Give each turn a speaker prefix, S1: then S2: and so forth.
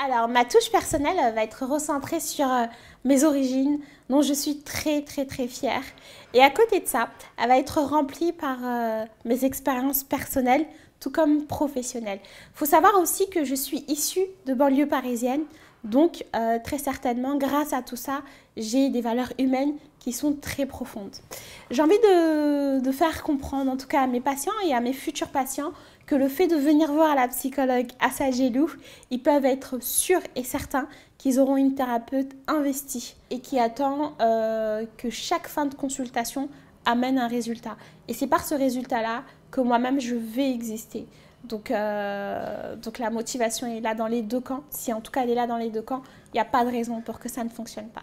S1: Alors, ma touche personnelle euh, va être recentrée sur euh, mes origines, dont je suis très, très, très fière. Et à côté de ça, elle va être remplie par euh, mes expériences personnelles, tout comme professionnelles. Il faut savoir aussi que je suis issue de banlieue parisienne, donc, euh, très certainement, grâce à tout ça, j'ai des valeurs humaines qui sont très profondes. J'ai envie de, faire comprendre, en tout cas à mes patients et à mes futurs patients, que le fait de venir voir la psychologue à Sagelou, ils peuvent être sûrs et certains qu'ils auront une thérapeute investie et qui attend euh, que chaque fin de consultation amène un résultat. Et c'est par ce résultat-là que moi-même, je vais exister. Donc, euh, donc la motivation est là dans les deux camps. Si en tout cas elle est là dans les deux camps, il n'y a pas de raison pour que ça ne fonctionne pas.